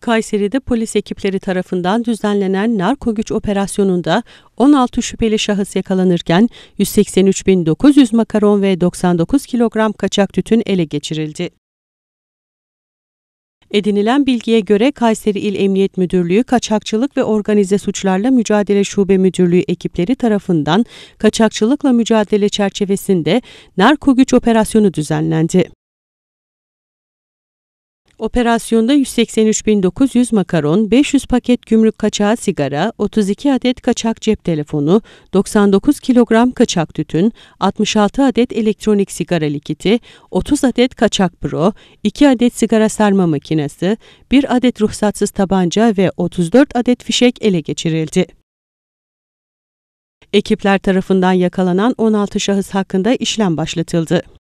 Kayseri'de polis ekipleri tarafından düzenlenen narko güç operasyonunda 16 şüpheli şahıs yakalanırken 183.900 makaron ve 99 kilogram kaçak tütün ele geçirildi. Edinilen bilgiye göre Kayseri İl Emniyet Müdürlüğü Kaçakçılık ve Organize Suçlarla Mücadele Şube Müdürlüğü ekipleri tarafından kaçakçılıkla mücadele çerçevesinde narko güç operasyonu düzenlendi. Operasyonda 183.900 makaron, 500 paket gümrük kaçağı sigara, 32 adet kaçak cep telefonu, 99 kilogram kaçak tütün, 66 adet elektronik sigara likiti, 30 adet kaçak pro, 2 adet sigara sarma makinesi, 1 adet ruhsatsız tabanca ve 34 adet fişek ele geçirildi. Ekipler tarafından yakalanan 16 şahıs hakkında işlem başlatıldı.